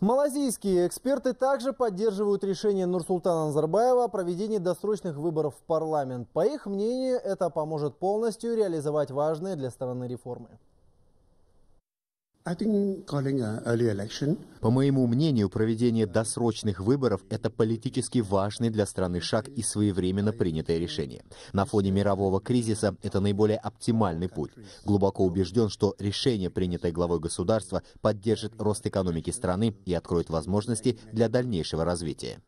Малазийские эксперты также поддерживают решение Нурсултана Назарбаева о проведении досрочных выборов в парламент. По их мнению, это поможет полностью реализовать важные для страны реформы. По моему мнению, проведение досрочных выборов – это политически важный для страны шаг и своевременно принятое решение. На фоне мирового кризиса это наиболее оптимальный путь. Глубоко убежден, что решение, принятое главой государства, поддержит рост экономики страны и откроет возможности для дальнейшего развития.